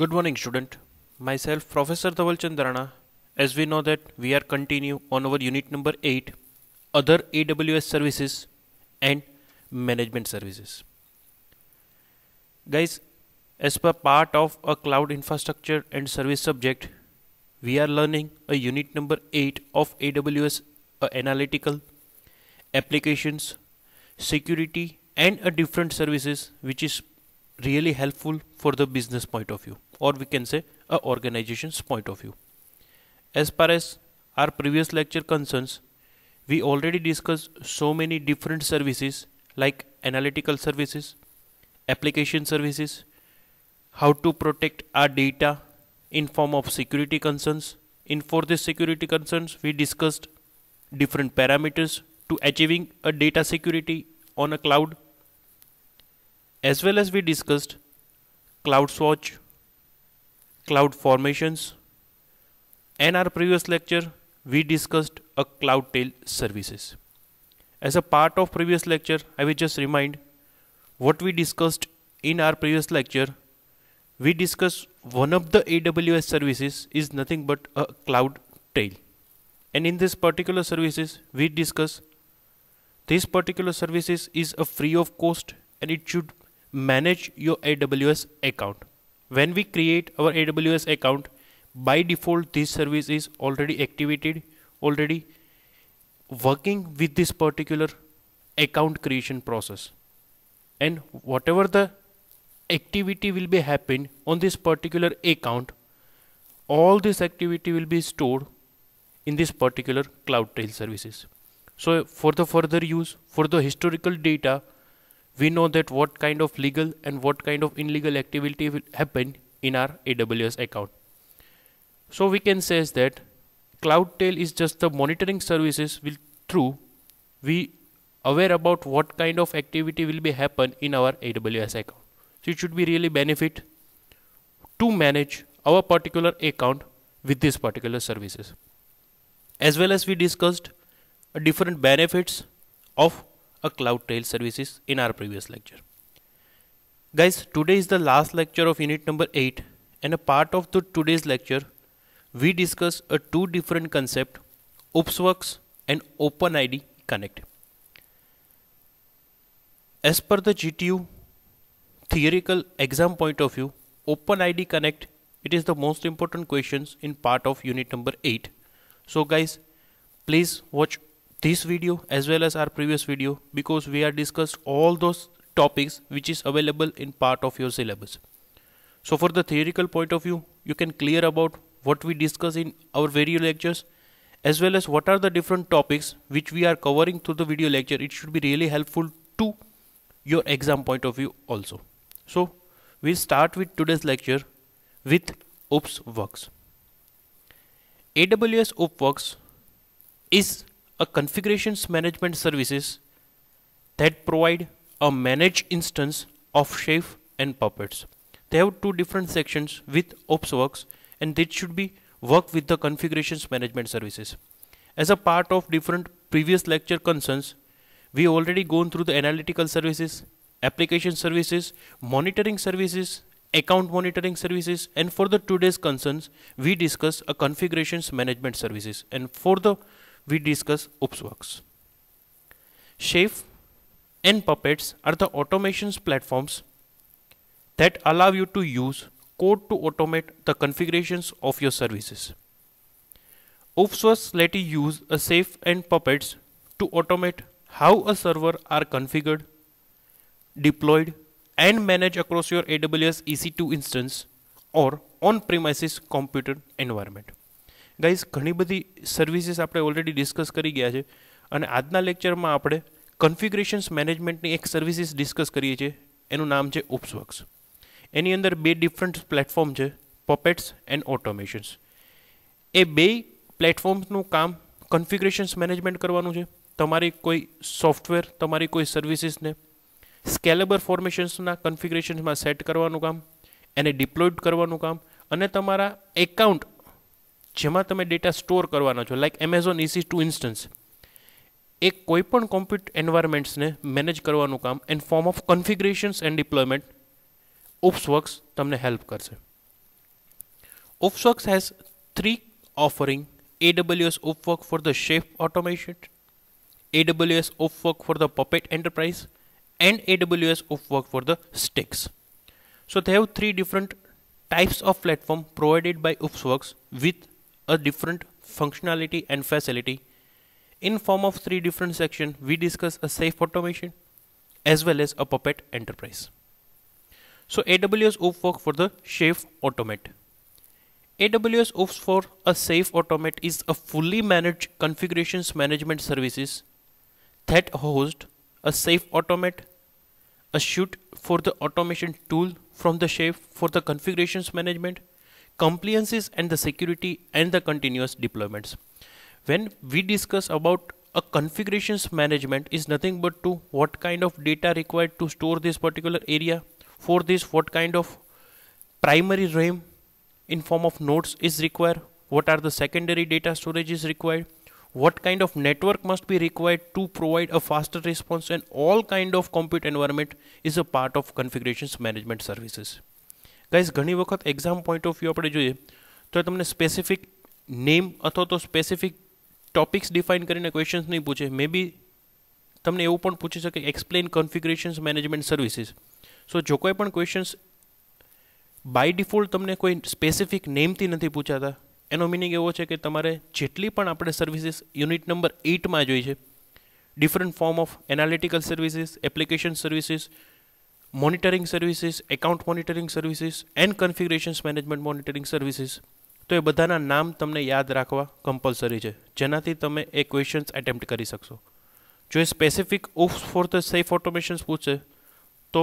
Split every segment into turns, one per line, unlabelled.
Good morning student. Myself Professor Dhaval Chandrana. As we know that we are continue on our unit number 8 other AWS services and management services. Guys, as per part of a cloud infrastructure and service subject, we are learning a unit number 8 of AWS uh, analytical applications security and a different services which is really helpful for the business point of view or we can say a organization's point of view as far as our previous lecture concerns we already discussed so many different services like analytical services application services how to protect our data in form of security concerns in for the security concerns we discussed different parameters to achieving a data security on a cloud as well as we discussed cloud cloud formations and our previous lecture we discussed a cloudtail services as a part of previous lecture i will just remind what we discussed in our previous lecture we discussed one of the aws services is nothing but a cloud tail and in this particular services we discuss this particular services is a free of cost and it should manage your AWS account. When we create our AWS account, by default this service is already activated, already working with this particular account creation process. And whatever the activity will be happening on this particular account, all this activity will be stored in this particular CloudTrail services. So for the further use, for the historical data, we know that what kind of legal and what kind of illegal activity will happen in our AWS account. So we can say that CloudTail is just the monitoring services will through we aware about what kind of activity will be happen in our AWS account. So it should be really benefit to manage our particular account with these particular services. As well as we discussed different benefits of a trail services in our previous lecture. Guys, today is the last lecture of unit number 8 and a part of the today's lecture we discuss a two different concept OPSWorks and OpenID Connect. As per the GTU theoretical exam point of view, OpenID Connect it is the most important questions in part of unit number 8. So guys, please watch this video as well as our previous video because we are discussed all those topics which is available in part of your syllabus. So for the theoretical point of view, you can clear about what we discuss in our video lectures as well as what are the different topics which we are covering through the video lecture. It should be really helpful to your exam point of view also. So we start with today's lecture with OPS works. AWS OPS works is a configurations management services that provide a managed instance of Chef and Puppets. They have two different sections with OpsWorks and they should be work with the configurations management services. As a part of different previous lecture concerns, we already gone through the analytical services, application services, monitoring services, account monitoring services and for the today's concerns, we discuss a configurations management services and for the we discuss OopsWorks. Chef and Puppets are the automations platforms that allow you to use code to automate the configurations of your services. OopsWorks let you use a Safe and Puppets to automate how a server are configured, deployed and managed across your AWS EC2 instance or on-premises computer environment. Guys ઘણી બધી services આપણે already discuss કરી ગયા છે અને આજના લેક્ચરમાં આપણે કન્ફિગરેશન્સ મેનેજમેન્ટની એક સર્વિસીસ ડિસ્કસ કરીએ છીએ એનું નામ છે ઓપ્સવર્ક્સ એની અંદર બે ડિફરન્ટ પ્લેટફોર્મ છે પપેટ્સ એન્ડ ઓટોમેશન્સ એ બે પ્લેટફોર્મ્સનું કામ કન્ફિગરેશન્સ મેનેજમેન્ટ કરવાનું છે તમારી કોઈ સોફ્ટવેર તમારી કોઈ સર્વિસીસને સ્કેલેબર ફોર્મેશન્સના કન્ફિગરેશન્સમાં સેટ કરવાનું કામ એને ડિપ્લોયડ કરવાનું કામ અને તમારા એકાઉન્ટ જેમાં તમે ડેટા સ્ટોર કરવાના છો like Amazon EC two instance એ કોઈપણ કોમ્પ્યુટ એન્વાયરમેન્ટ્સને મેનેજ કરવાનું કામ in form of configurations and deployment OpsWorks તમને હેલ્પ કરશે OpsWorks has three offering AWS Opwork for the Chef automation, AWS Opwork for the Puppet Enterprise, and AWS Opwork for the Sticks. So they have three different types of platform provided by Opsworks with a different functionality and facility. In form of three different sections, we discuss a safe automation as well as a Puppet enterprise. So AWS oops work for the safe automate. AWS oops for a safe automate is a fully managed configurations management services that host a safe automate, a shoot for the automation tool from the safe for the configurations management, compliances and the security and the continuous deployments. When we discuss about a configurations management is nothing but to what kind of data required to store this particular area for this what kind of primary RAM in form of nodes is required what are the secondary data storages required what kind of network must be required to provide a faster response and all kind of compute environment is a part of configurations management services guys ઘણી વખત exam point of view આપણે જોઈએ તો તમને specific name અથવા તો specific topics define કરીને questions નહીં પૂછે મે બી તમને એવું પણ પૂછી શકે explain configurations management services so જો કોઈ પણ ક્વેશ્ચન્સ બાય ડિફોલ્ટ તમને કોઈ સ્પેસિફિક નેમથી નથી પૂછાતા એનો મિનિંગ એવો છે કે તમારે જેટલી પણ આપણે સર્વિસીસ યુનિટ નંબર એઇટમાં જોઈ છે different form of analytical services application services monitoring services account monitoring services and configurations management monitoring services તો એ બધાના નામ તમને યાદ રાખવા કમ્પલસરી છે જેનાથી તમે એ ક્વેશ્ચન્સ એટેમ્પ્ટ કરી શકશો જો એ specific of for the Chef automations પૂછે તો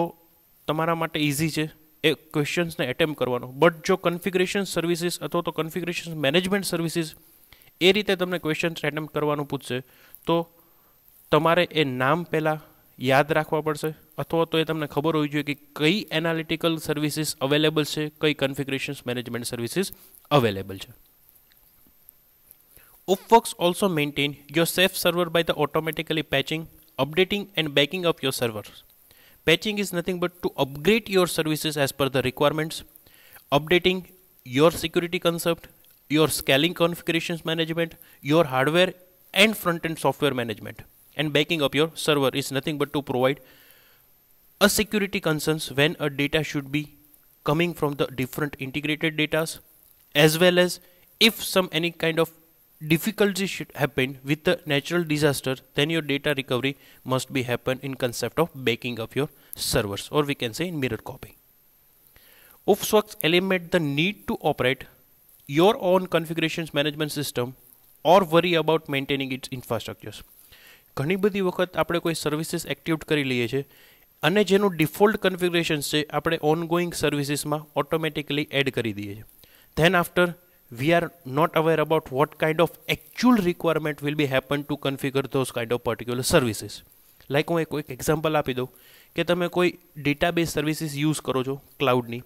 તમારા માટે ઇઝી છે એ ક્વેશ્ચન્સને એટેમ્પ કરવાનો બટ જો કન્ફિગરેશન સર્વિસીસ અથવા તો કન્ફિગરેશન મેનેજમેન્ટ સર્વિસીસ એ રીતે તમને ક્વેશ્ચન્સ એટેમ્પ કરવાનું પૂછશે તો તમારે એ નામ પહેલાં યાદ રાખવા પડશે અથવા તો એ તમને ખબર હોવી જોઈએ કે કઈ એનાલિટિકલ સર્વિસીસ અવેલેબલ છે કઈ કન્ફિગ્રેશન્સ મેનેજમેન્ટ સર્વિસીસ અવેલેબલ છે OpsWorks also maintain your Chef server by the automatically patching updating and backing up your servers. Patching is nothing but to upgrade your services as per the requirements, updating your security concept, your scaling configurations management, your hardware and front end software management. and backing up your server is nothing but to provide a security concerns when a data should be coming from the different integrated datas as well as if some any kind of difficulty should happen with the natural disaster then your data recovery must be happen in concept of backing up your servers or we can say in mirror copying OFSWAX eliminate the need to operate your own configurations management system or worry about maintaining its infrastructures ઘણી બધી વખત આપણે કોઈ services activate કરી લઈએ છીએ અને જેનું ડિફોલ્ટ કન્ફિગરેશન છે આપણે ઓનગોઈંગ સર્વિસીસમાં ઓટોમેટિકલી એડ કરી દઈએ છીએ then after we are not aware about what kind of actual requirement will be happen to configure those kind of particular services like હું એક એક્ઝામ્પલ આપી દઉં કે તમે કોઈ ડેટાબેઝ સર્વિસીસ યુઝ કરો છો ક્લાઉડની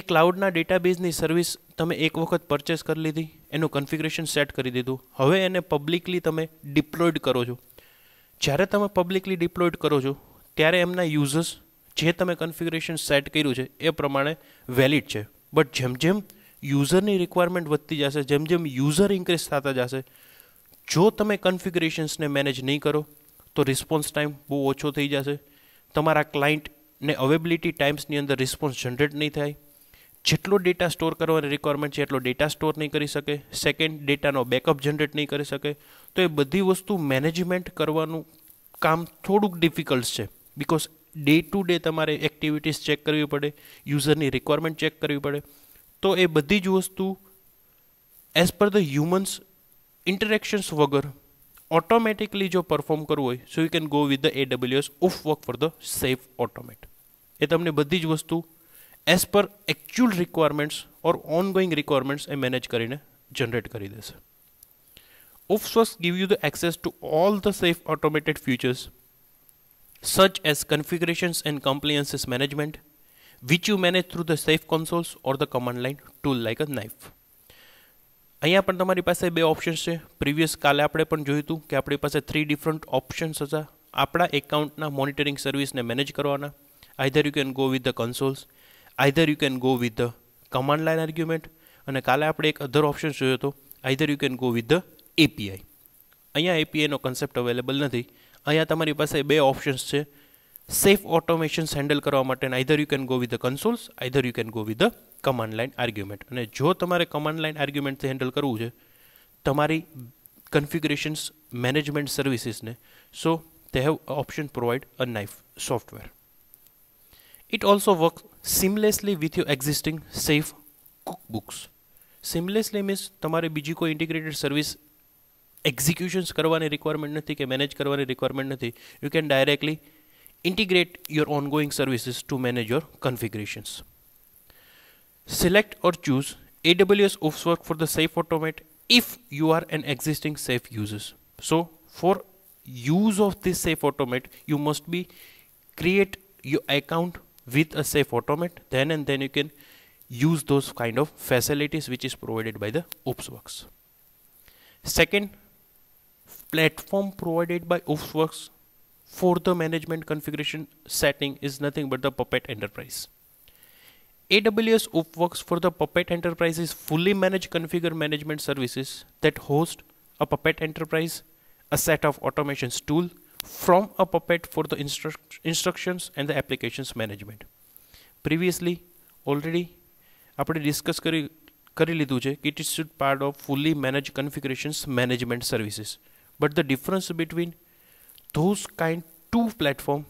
એ ક્લાઉડના ડેટાબેઝની સર્વિસ તમે એક વખત પરચેસ કરી લીધી એનું કન્ફિગરેશન સેટ કરી દીધું હવે એને પબ્લિકલી તમે ડિપ્લોઇડ કરો છો જ્યારે તમે પબ્લિકલી ડિપ્લોયડ કરો છો ત્યારે એમના યુઝર્સ જે તમે કન્ફિગરેશન સેટ કર્યું છે એ પ્રમાણે વેલિડ છે બટ જેમ જેમ યુઝરની રિક્વાયરમેન્ટ વધતી જશે જેમ જેમ યુઝર ઇન્ક્રીઝ થતા જશે જો તમે કન્ફિગરેશન્સને મેનેજ નહીં કરો તો રિસ્પોન્સ ટાઈમ બહુ ઓછો થઈ જશે તમારા ક્લાયન્ટને અવેબિલિટી ટાઈમ્સની અંદર રિસ્પોન્સ જનરેટ નહીં થાય જેટલો ડેટા સ્ટોર કરવાની રિક્વાયરમેન્ટ છે એટલો ડેટા સ્ટોર નહીં કરી શકે સેકન્ડ ડેટાનો બેકઅપ જનરેટ નહીં કરી શકે તો એ બધી વસ્તુ મેનેજમેન્ટ કરવાનું કામ થોડુંક ડિફિકલ્ટ છે બિકોઝ ડે ટુ ડે તમારે એક્ટિવિટીઝ ચેક કરવી પડે યુઝરની રિક્વાયરમેન્ટ ચેક કરવી પડે તો એ બધી જ વસ્તુ એઝ પર ધ હ્યુમન્સ ઇન્ટરેક્શન્સ વગર ઓટોમેટિકલી જો પરફોર્મ કરવું હોય so you can go with the AWS OpsWorks for the Chef automate એ તમને બધી જ વસ્તુ as per actual requirements or ongoing requirements એ મેનેજ કરીને જનરેટ કરી દેશે OFSOS give you the access to all the safe automated features such as configurations and compliances management which you manage through the safe consoles or the command line tool like a knife અહીંયા પણ તમારી પાસે બે options છે previous કાલે આપણે પણ જોયું હતું કે આપણી પાસે થ્રી ડિફરન્ટ ઓપ્શન્સ હતા આપણા એકાઉન્ટના મોનિટરિંગ સર્વિસને મેનેજ કરવાના either you can go with the consoles either you can go with the command line argument અને કાલે આપણે એક અધર ઓપ્શન જોયો હતો either you can go with the API અહીંયા એપીઆઈનો કન્સેપ્ટ અવેલેબલ નથી અહીંયા તમારી પાસે બે ઓપ્શન્સ છે સેફ ઓટોમેશન્સ હેન્ડલ કરવા માટે either you can go with the consoles either you can go with the command line argument અને જો તમારે કમાન્ડ લાઇન આર્ગ્યુમેન્ટથી હેન્ડલ કરવું છે તમારી કન્ફિગરેશન્સ મેનેજમેન્ટ સર્વિસીસને so so have option option a knife software It also works seamlessly with your existing safe cookbooks. Seamlessly means તમારે બીજી કોઈ integrated service executions કરવાની requirement નથી કે manage કરવાની requirement નથી. You can directly integrate your ongoing services to manage your configurations. Select or choose AWS OpsWorks for the Safe Automate if you are an existing Safe users. So for use of this Safe Automate, you must be create your account with a safe automate then and then you can use those kind of facilities which is provided by the OopsWorks. Second, platform provided by OopsWorks for the management configuration setting is nothing but the Puppet Enterprise. AWS OopsWorks for the Puppet Enterprise is fully managed configure management services that host a Puppet Enterprise, a set of automations tool, from a Puppet for the instru instructions and the applications management Previously, already, after discuss કરી કરી લીધું duje, it is part of fully managed configurations management services. But the difference between those kind two platform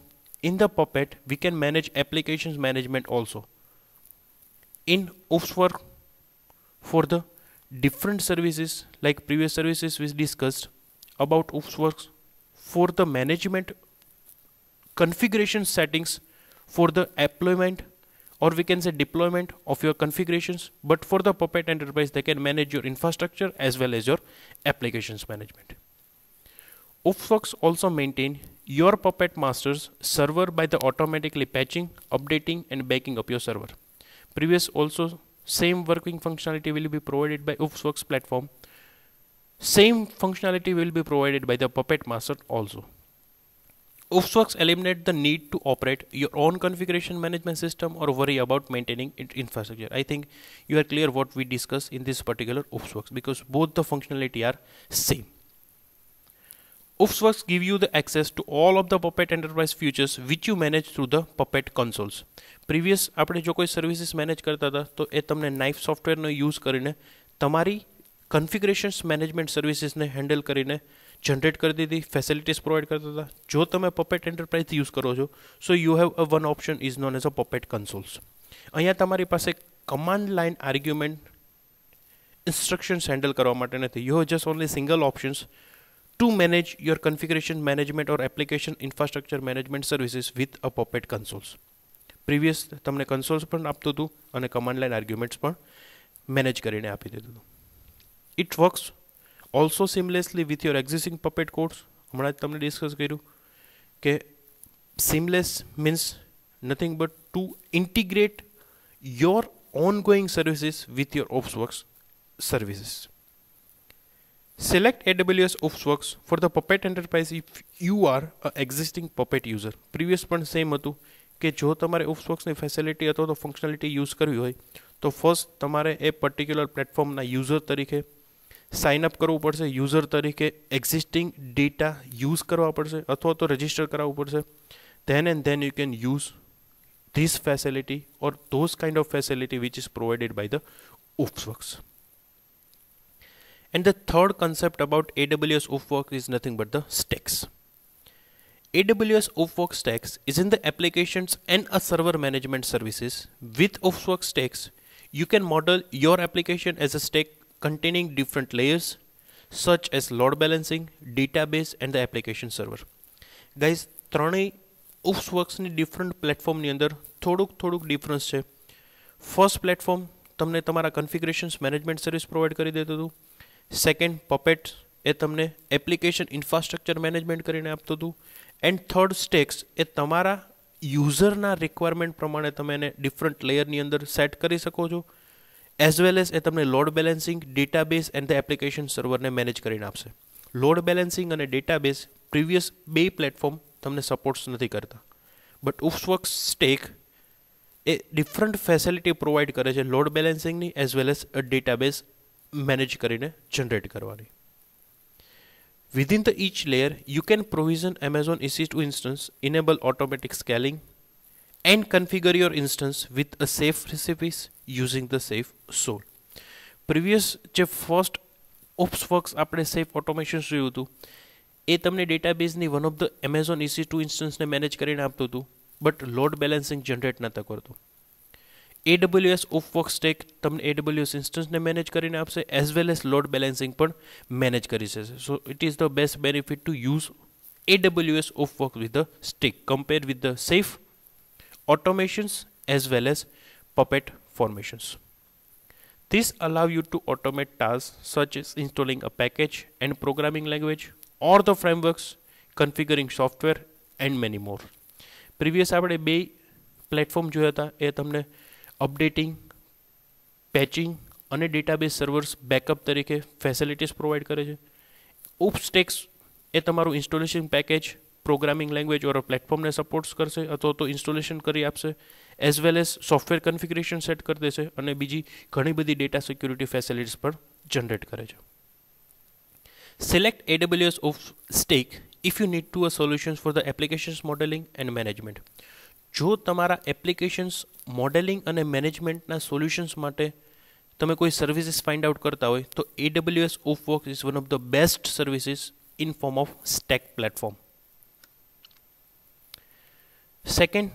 in the puppet we can manage applications management also in Opswork for the different services like previous services we discussed about Opsworks for the management configuration settings for the employment or we can say deployment of your configurations but for the Puppet Enterprise they can manage your infrastructure as well as your applications management. OpsWorks also maintain your Puppet Master's server by the automatically patching, updating and backing up your server. Previous also same working functionality will be provided by OpsWorks platform same functionality will be provided by the Puppet Master also. OFSWorks eliminate the need to operate your own configuration management system or worry about maintaining infrastructure. I think you are clear what we discuss in this particular OFSWorks because both the functionality are same. OFSWorks give you the access to all of the Puppet Enterprise features which you manage through the Puppet consoles. Previous, આપણે જો services manage karta tha, to તો tamne knife software સોફ્ટવેરનો use કરીને tamari configurations management સર્વિસીસને handle કરીને generate કરી દીધી facilities provide કરતા હતા જો તમે પપેટ એન્ટરપ્રાઇઝ યુઝ કરો છો so you have a one option is known as a Puppet consoles અહીંયા તમારી પાસે command line argument instructions handle કરવા માટે નથી you have just only single options to manage your configuration management or application infrastructure management services with a Puppet consoles previous તમને consoles પણ આપતું હતું અને કમાન્ડ લાઇન આર્ગ્યુમેન્ટ્સ પણ મેનેજ કરીને આપી દીધું હતું it works also seamlessly with your existing puppet codes હમણાં જ તમને ડિસ્કસ કર્યું કે seamless means nothing but to integrate your ongoing services with your OpsWorks services. Select AWS OpsWorks for the Puppet Enterprise if you are a existing Puppet user. Previous પણ same હતું કે જો તમારે ઓપ્સવર્ક્સની ફેસિલિટી અથવા તો functionality use કરવી હોય તો ફર્સ્ટ તમારે એ પર્ટિક્યુલર પ્લેટફોર્મના યુઝર તરીકે Sign સાઇન અપ કરવું પડશે યુઝર તરીકે એક્ઝિસ્ટિંગ ડેટા યુઝ કરવા પડશે અથવા તો રજિસ્ટર કરાવવું પડશે then and then you can use this facility or those kind of facility which is provided by the OOPSWorks. And the third concept about AWS OOPSWorks is nothing but the stacks. AWS OOPSWorks stacks is in the applications and a server management services. With OOPSWorks stacks, you can model your application as a stack containing different layers such as load balancing, database and the application server. Guys ત્રણેય વર્ક્સની different પ્લેટફોર્મની અંદર થોડુંક થોડુંક difference છે first platform તમને તમારા કન્ફિગરેશન્સ management service provide કરી દેતું હતું સેકન્ડ પપેટ એ તમને એપ્લિકેશન ઇન્ફ્રાસ્ટ્રક્ચર મેનેજમેન્ટ કરીને આપતું હતું એન્ડ થર્ડ સ્ટેક્સ એ તમારા યુઝરના રિક્વાયરમેન્ટ પ્રમાણે તમે એને ડિફરન્ટ લેયરની અંદર સેટ કરી શકો છો એઝ વેલ એઝ એ તમને load balancing database and the application સર્વરને મેનેજ કરીને આપશે લોડ બેલેન્સિંગ અને ડેટાબેઝ પ્રીવિયસ બે પ્લેટફોર્મ તમને સપોર્ટ્સ નથી કરતા બટ ઉફ્સવર્ક સ્ટેક એ ડિફરન્ટ ફેસિલિટી પ્રોવાઈડ કરે છે લોડ બેલેન્સિંગની as well as database manage કરીને જનરેટ કરવાની within the each layer you can provision Amazon EC two instance enable automatic scaling and configure your instance with a Chef recipes using the safe soul previous chef first ops works આપણે Chef automation સુયુતો એ તમને database ની one of the Amazon EC2 instance ને manage કરીને આપતો હતો but load balancing generate નહોતો કરતો AWS ops stack તમને AWS ઇન્સ્ટન્સ ને મેનેજ કરીને આપશે as well as load balancing પણ મેનેજ કરી છે so it is the best benefit to use AWS ops work with the stack compared with the Chef automations as well as Puppet This allows you to automate tasks such as installing a package and programming language or the frameworks, configuring software and many more. Previous આપણે બે platform જોયા હતા એ તમને updating patching database servers, backup, backup તરીકે facilities provide કરે છે ops stacks એ તમારું installation package programming platform or supports supports કરશે અથવા તો ઇન્સ્ટોલેશન કરી આપશે as well as software configuration set કર દેશે અને બીજી ઘણી બધી ડેટા સિક્યુરિટી ફેસિલિટીસ પર જનરેટ કરે છે select AWS ops stack if you need to a solutions for the applications modeling and management જો તમારું એપ્લિકેશન્સ મોડેલિંગ અને મેનેજમેન્ટ ના સોલ્યુશન્સ માટે તમે કોઈ સર્વિસીસ ફાઇન્ડ આઉટ કરતા હોય તો AWS ops works is one of the best services in form of stack platform second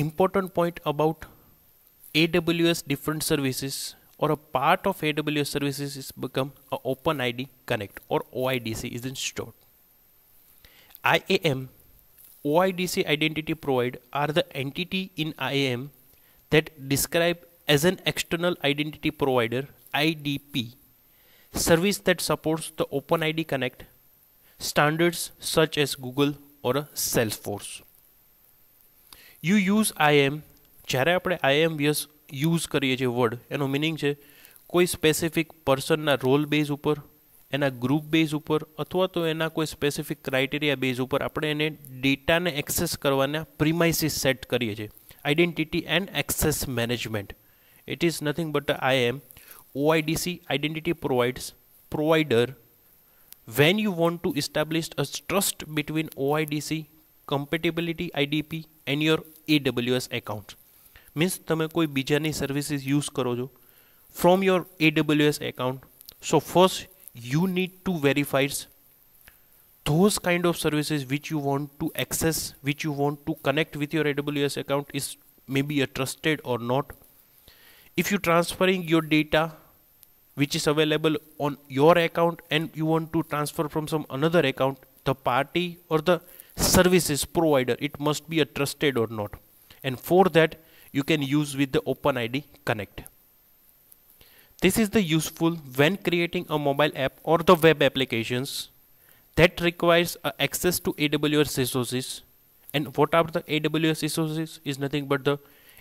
important point about AWS different services or a part of AWS services is become a OpenID Connect or OIDC is installed. stored. IAM, OIDC identity provide are the entity in IAM that describe as an external identity provider IDP service that supports the OpenID Connect standards such as Google or Salesforce. You use IAM જ્યારે આપણે આઈ એમ use કરીએ છીએ word એનો meaning છે કોઈ specific પર્સનના role base ઉપર એના group base ઉપર અથવા તો એના કોઈ સ્પેસિફિક ક્રાઇટેરિયા બેઝ ઉપર આપણે એને ડેટાને એક્સેસ કરવાના પ્રિમાઇસીસ સેટ કરીએ છીએ identity and access management it is nothing but IAM OIDC identity provides provider when you want to establish a trust between OIDC compatibility IdP And your AWS account means તમે કોઈ બીજાની services use કરો છો from your AWS account so first you need to verifies those kind of services which you want to access which you want to connect with your aws account is maybe a trusted or not if you are transferring your data which is available on your account and you want to transfer from some another account the party or the services provider it must be a trusted or not and for that you can use with the OpenID Connect. This is the useful when creating a mobile app or the web applications that requires uh, access to AWS resources and what are the AWS resources is nothing but the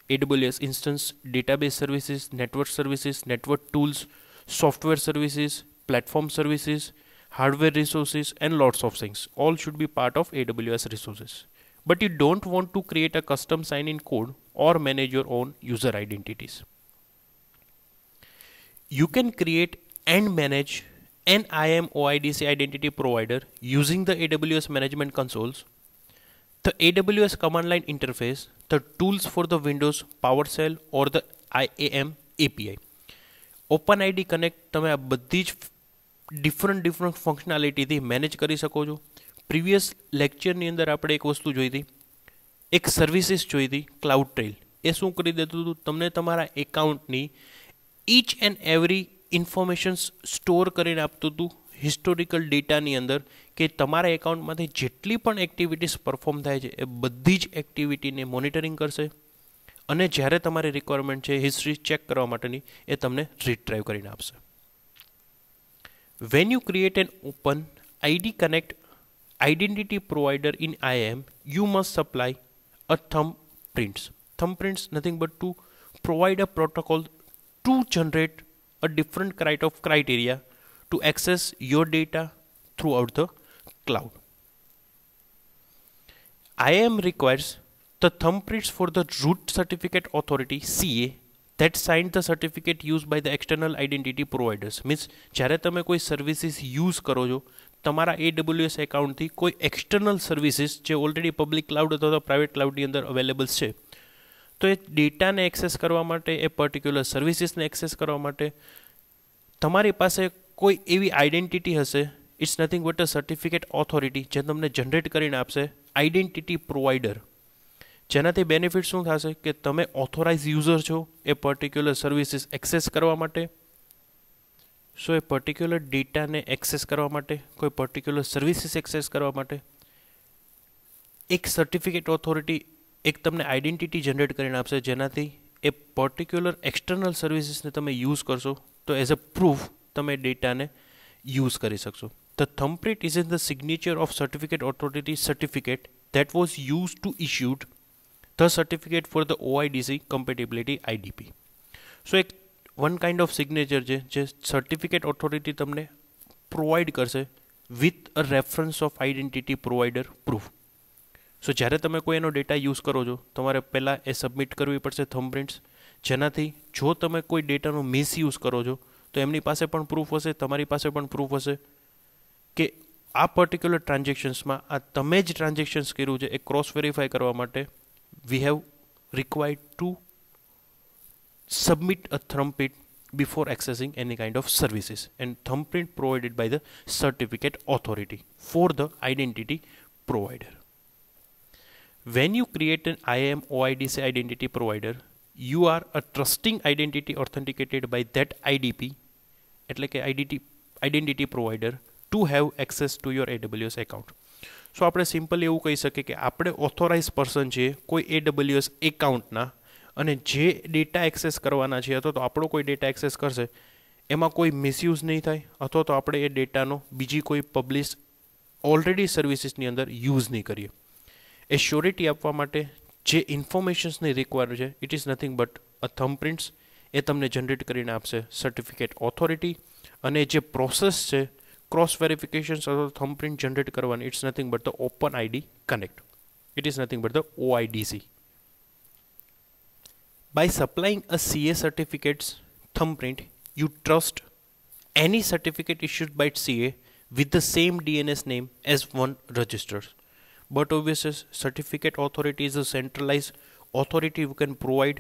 AWS instance, database services, network services, network tools, software services, platform services, hardware resources and lots of things all should be part of AWS resources but you don't want to create a custom sign-in code or manage your own user identities you can create and manage an IAM OIDC identity provider using the AWS management consoles the AWS command line interface the tools for the Windows PowerShell or the IAM API OpenID Connect. તમે આ બધી જ different different ફંક્શનાલિટીથી manage કરી શકો છો previous લેક્ચરની અંદર આપણે એક વસ્તુ જોઈ હતી એક સર્વિસીસ જોઈ હતી ક્લાઉડ ટ્રેલ એ શું કરી દેતું હતું તમને તમારા એકાઉન્ટની each and every informations store કરીને આપતું હતું હિસ્ટોરિકલ ડેટાની અંદર કે તમારા એકાઉન્ટમાંથી જેટલી પણ એક્ટિવિટીઝ પરફોર્મ થાય છે એ બધી જ એક્ટિવિટીને મોનિટરિંગ કરશે અને જ્યારે તમારી રિક્વાયરમેન્ટ છે હિસ્ટ્રી ચેક કરવા માટેની એ તમને રીટ્રાઈવ કરીને આપશે when you create an open id connect identity provider in iam you must supply a thumbprints thumbprints nothing but to provide a protocol to generate a different kind of criteria to access your data throughout the cloud iam requires the thumbprints for the root certificate authority ca that signed the certificate use by the external identity providers means જ્યારે તમે કોઈ services use કરો છો તમારા AWS એકાઉન્ટથી કોઈ external services જે already public cloud અથવા તો પ્રાઇવેટ ક્લાઉડની અંદર અવેલેબલ છે તો એ ડેટાને એક્સેસ કરવા માટે એ પર્ટિક્યુલર સર્વિસીસને એક્સેસ કરવા માટે તમારી પાસે કોઈ એવી આઇડેન્ટિટી હશે it's nothing but a certificate authority જે તમને જનરેટ કરીને આપશે આઇડેન્ટિટી પ્રોવાઈડર જનતી બેનિફિટ શું થાશે કે તમે ઓથોરાઇઝ યુઝર છો એ પર્ટીક્યુલર સર્વિસીસ એક્સેસ કરવા માટે સો એ પર્ટીક્યુલર ડેટા ને એક્સેસ કરવા માટે કોઈ પર્ટીક્યુલર સર્વિસીસ એક્સેસ કરવા માટે એક સર્ટિફિકેટ ઓથોરિટી એક તમને આઈડેન્ટિટી જનરેટ કરીને આપશે જેનાથી એ પર્ટીક્યુલર એક્સટરનલ સર્વિસીસ ને તમે યુઝ કરશો તો એઝ અ પ્રૂફ તમે ડેટા ને યુઝ કરી શકશો the thumbprint is in the signature of certificate authority certificate that was use to issued the certificate for the OIDC compatibility IdP so એક one kind of signature છે જે certificate authority તમને provide કરશે with a reference of identity provider proof so જ્યારે તમે કોઈ એનો data use કરો છો તમારે પહેલાં એ સબમિટ કરવી પડશે થમ્બપ્રિન્ટ્સ જેનાથી જો તમે કોઈ ડેટાનો મિસયુઝ કરો છો તો એમની પાસે પણ પ્રૂફ હશે તમારી પાસે પણ પ્રૂફ હશે કે આ પર્ટિક્યુલર ટ્રાન્ઝેક્શન્સમાં આ તમે જ ટ્રાન્ઝેક્શન્સ કર્યું છે એ ક્રોસ વેરીફાય કરવા માટે we have required to submit a thumbprint before accessing any kind of services and thumbprint provided by the certificate authority for the identity provider when you create an IAM OIDC identity provider you are a trusting identity authenticated by that IDP like a IDT, identity provider to have access to your AWS account સો આપણે simply એવું કહી શકીએ કે આપણે authorise person છીએ કોઈ એ એકાઉન્ટના અને જે ડેટા એક્સેસ કરવાના છે અથવા તો આપણો કોઈ ડેટા એક્સેસ કરશે એમાં કોઈ મિસયુઝ નહીં થાય અથવા તો આપણે એ ડેટાનો બીજી કોઈ પબ્લિશ ઓલરેડી સર્વિસીસની અંદર યુઝ નહીં કરીએ એ શ્યોરિટી આપવા માટે જે ઇન્ફોર્મેશન્સની રિક્વાયર છે it is nothing but a thumbprints એ તમને જનરેટ કરીને આપશે સર્ટિફિકેટ ઓથોરિટી અને જે પ્રોસેસ છે cross verifications or thumbprint generate કરવાની it's nothing but the open id connect it is nothing but the oidc by supplying a ca certificate's thumbprint you trust any certificate issued by ca with the same dns name as one registers but obviously certificate authority is a centralized authority who can provide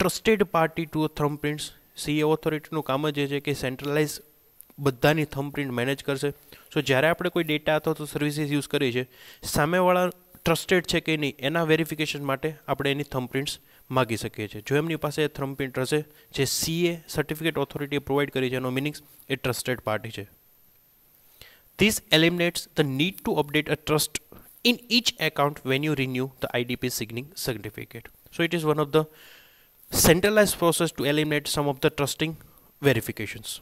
trusted party to thumbprints CA ઓથોરિટીનું કામ જ એ છે કે centralise બધાની થમ્પપ્રિન્ટ manage કરશે સો જ્યારે આપણે કોઈ ડેટા અથવા તો સર્વિસીસ યુઝ કરીએ છીએ સામેવાળા ટ્રસ્ટેડ છે કે નહીં એના વેરિફિકેશન માટે આપણે એની થમ્પપ્રિન્ટ્સ માગી શકીએ છીએ જો એમની પાસે થમ્પપ્રિન્ટ હશે જે સીએ સર્ટિફિકેટ ઓથોરિટીએ પ્રોવાઈડ કરી છે એનો મિનિંગ્સ એ ટ્રસ્ટેડ પાર્ટી છે this eliminates the need to update a trust in each account when you renew the IdP signing certificate so it is one of the centralize process to eliminate some of the trusting verifications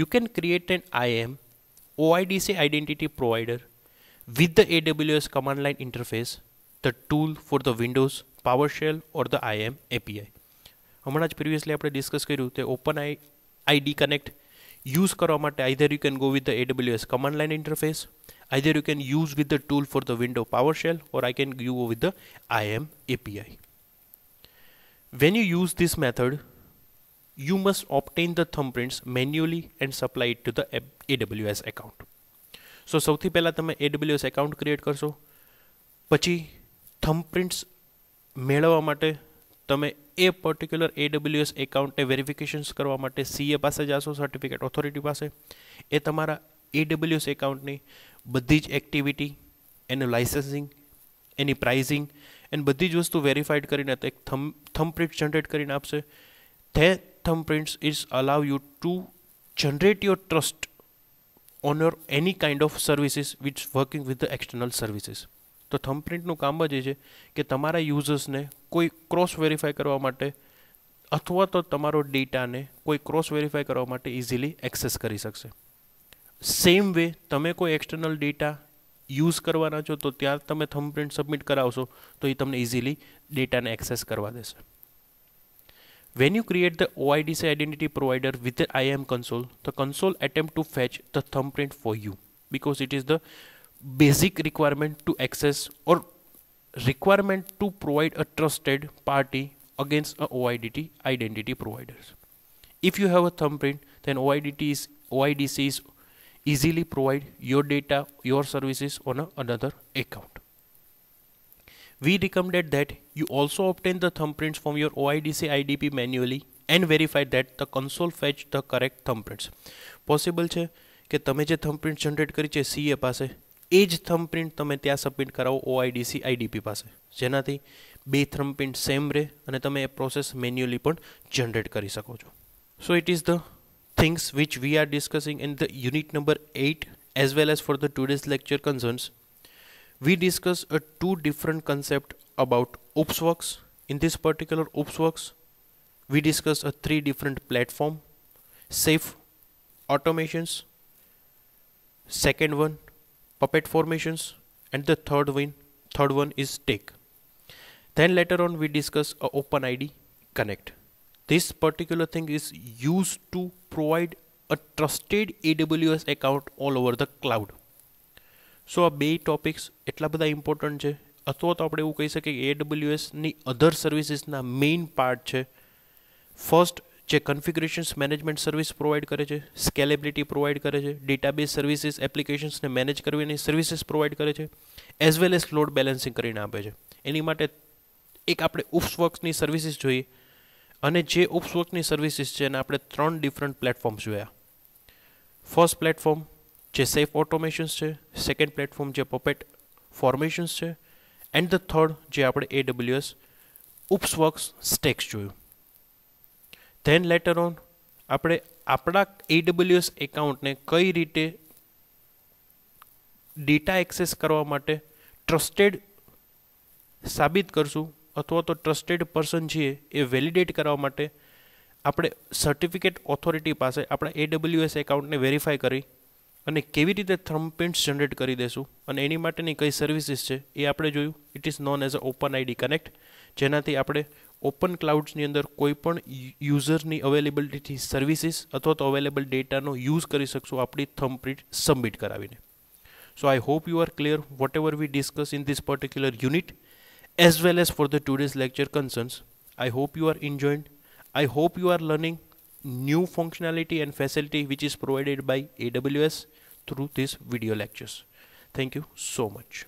you can create an IAM OIDC identity provider with the AWS command line interface, the tool for the Windows PowerShell or the IAM API. હમણાં જ previously આપણે discuss કર્યું તે open I ID connect use કરવા માટે either you can go with the AWS command line interface either you can use with the tool for the window PowerShell or I can go with the I M API when you use this method you must obtain the thumbprints manually and supply it to the aws account so સૌથી પહેલા તમે aws account create કરશો પછી થમ્પ્રિન્ટ્સ મેળવવા માટે તમે a particular aws account ને verification કરવા માટે ca પાસે જાશો સર્ટિફિકેટ ઓથોરિટી પાસે એ તમારા aws એકાઉન્ટ ની બધી જ એક્ટિવિટી એની લાયસન્સિંગ એની પ્રાઇસિંગ એ બધી જ વસ્તુ વેરીફાઈડ કરીને તો એક થમ્પ્રિન્ટ જનરેટ કરીને આપશે they thumbprints it's allow you to generate your trust on or any kind of services which working with the external services thumbprint નું કામ આ જે છે કે તમારા યુઝર્સને કોઈ ક્રોસ વેરીફાઈ કરવા માટે અથવા તો તમારો ડેટાને કોઈ ક્રોસ વેરીફાઈ કરવા માટે ઈઝીલી એક્સેસ કરી શકશે સેમ વે તમે કોઈ એક્સટર્નલ ડેટા યુઝ કરવાના જો તો ત્યારે તમે thumbprint સબમિટ કરાવશો તો એ તમને ઈઝીલી ડેટાને એક્સેસ કરવા દેશે When you create the OIDC identity provider with the IAM console, the console attempt to fetch the thumbprint for you because it is the basic requirement to access or requirement to provide a trusted party against a OIDT identity providers. If you have a thumbprint, then OIDT is OIDC is easily provide your data, your services on a, another account we recommended that you also obtain the thumbprints from your OIDC IDP manually and verify that the console fetch the correct thumbprints. Possible che ke tame je thumbprint generate kari che CA pase e j thumbprint tame tya submit karao OIDC IDP pase jena thi be thumbprint same re ane tame process manually pan generate kari sako jo. So it is the things which we are discussing in the unit number 8 as well as for the today's lecture concerns we discuss a two different concept about OopsWorks. In this particular OopsWorks, we discuss a three different platform, safe automations, second one puppet formations, and the third one, third one is take. Then later on we discuss uh, OpenID Connect. This particular thing is used to provide a trusted AWS account all over the cloud. સો આ બે topics એટલા બધા important છે અથવા તો આપણે એવું કહી શકીએ કે એડબ્લ્યુએસની અધર સર્વિસીસના મેઇન પાર્ટ છે ફર્સ્ટ જે કન્ફિગરેશન્સ મેનેજમેન્ટ સર્વિસ પ્રોવાઈડ કરે છે સ્કેલેબિલિટી પ્રોવાઈડ કરે છે ડેટાબેઝ સર્વિસીસ એપ્લિકેશન્સને મેનેજ કરવીની સર્વિસીસ પ્રોવાઈડ કરે છે as well as load balancing કરીને આપે છે એની માટે એક આપણે ઉપ્સવર્ક્સની સર્વિસીસ જોઈએ અને જે ઉપ્સવર્કની સર્વિસીસ છે એને આપણે ત્રણ ડિફરન્ટ પ્લેટફોર્મ્સ જોયા ફર્સ્ટ પ્લેટફોર્મ જે સેફ ઓટોમેશન્સ છે સેકન્ડ પ્લેટફોર્મ જે પોપેટ ફોર્મેશન્સ છે એન્ડ ધ થર્ડ જે આપણે એડબ્લ્યુએસ ઉપસવર્ક્સ સ્ટેક્સ જોયું ધેન લેટર ઓન આપણે આપણા એડબ્લ્યુએસ એકાઉન્ટને કઈ રીતે ડેટા એક્સેસ કરવા માટે ટ્રસ્ટેડ સાબિત કરશું અથવા તો ટ્રસ્ટેડ પર્સન છીએ એ વેલિડેટ કરવા માટે આપણે સર્ટિફિકેટ ઓથોરિટી પાસે આપણા એડબ્લ્યુએસ એકાઉન્ટને વેરીફાઈ કરી અને કેવી રીતે થમપ્રેન્ટ જનરેટ કરી દેશું અને એની માટેની કઈ સર્વિસીસ છે એ આપણે જોયું it is known as open ID connect જેનાથી આપણે ઓપન ક્લાઉડ્સ ની અંદર કોઈ પણ યુઝર ની અવેલેબિલિટી થી સર્વિસીસ અથવા તો અવેલેબલ ડેટા નો યુઝ કરી શકશું આપણી થમપ્રેન્ટ સબમિટ કરાવીને so I hope you are clear whatever we discuss in This particular unit as well as for the today's lecture concerns I hope you are enjoyed I hope you are learning new functionality and facility which is provided by AWS through these video lectures. Thank you so much.